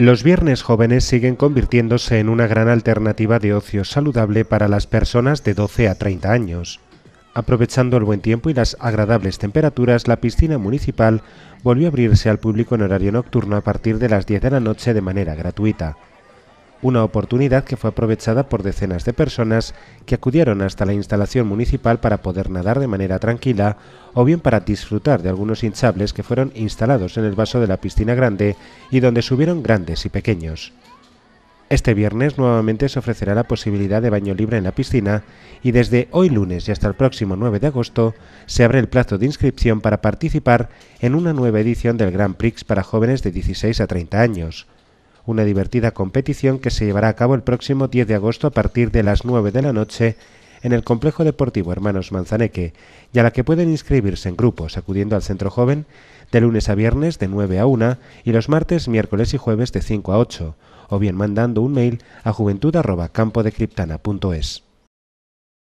Los viernes jóvenes siguen convirtiéndose en una gran alternativa de ocio saludable para las personas de 12 a 30 años. Aprovechando el buen tiempo y las agradables temperaturas, la piscina municipal volvió a abrirse al público en horario nocturno a partir de las 10 de la noche de manera gratuita una oportunidad que fue aprovechada por decenas de personas que acudieron hasta la instalación municipal para poder nadar de manera tranquila o bien para disfrutar de algunos hinchables que fueron instalados en el vaso de la piscina grande y donde subieron grandes y pequeños. Este viernes nuevamente se ofrecerá la posibilidad de baño libre en la piscina y desde hoy lunes y hasta el próximo 9 de agosto se abre el plazo de inscripción para participar en una nueva edición del Grand Prix para jóvenes de 16 a 30 años una divertida competición que se llevará a cabo el próximo 10 de agosto a partir de las 9 de la noche en el Complejo Deportivo Hermanos Manzaneque, y a la que pueden inscribirse en grupos acudiendo al Centro Joven de lunes a viernes de 9 a 1 y los martes, miércoles y jueves de 5 a 8, o bien mandando un mail a juventud@campodecriptana.es.